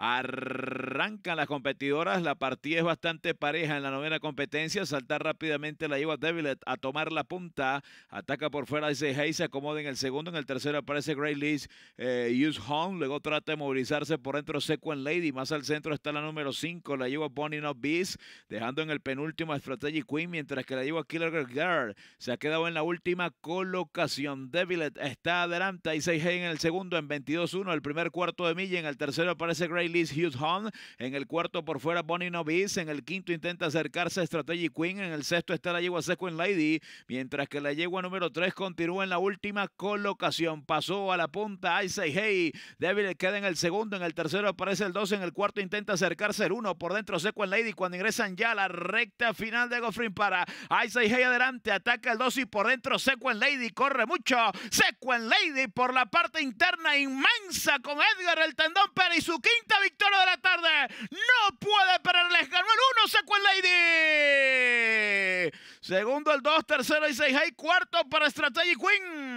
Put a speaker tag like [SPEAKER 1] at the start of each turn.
[SPEAKER 1] Arrancan las competidoras, la partida es bastante pareja en la novena competencia, salta rápidamente la lleva Devilet a tomar la punta, ataca por fuera, dice Hayes, se acomoda en el segundo, en el tercero aparece Gray Lees, eh, Use Home, luego trata de movilizarse por dentro Sequen Lady, más al centro está la número 5, la lleva Bonnie No dejando en el penúltimo a Strategy Queen, mientras que la lleva Killer Girl, se ha quedado en la última colocación, Devilet está adelante, Hayes en el segundo en 22-1, el primer cuarto de milla, en el tercero aparece Gray Liz Hughes hunt En el cuarto por fuera Bonnie Novice. En el quinto intenta acercarse a Strategy Queen. En el sexto está la yegua Sequen Lady. Mientras que la yegua número 3 continúa en la última colocación. Pasó a la punta I Say Hey. débil queda en el segundo. En el tercero aparece el 2. En el cuarto intenta acercarse el 1. Por dentro Sequen Lady. Cuando ingresan ya a la recta final de Goffrin para I Say Hey adelante. Ataca el 2 y por dentro Sequen Lady. Corre mucho. Sequen Lady por la parte interna inmensa con Edgar el tendón pero y su quinta victoria de la tarde. No puede perderles. Ganó el 1, sacó el Lady. Segundo el 2, tercero y 6. Hay cuarto para Strategy Queen.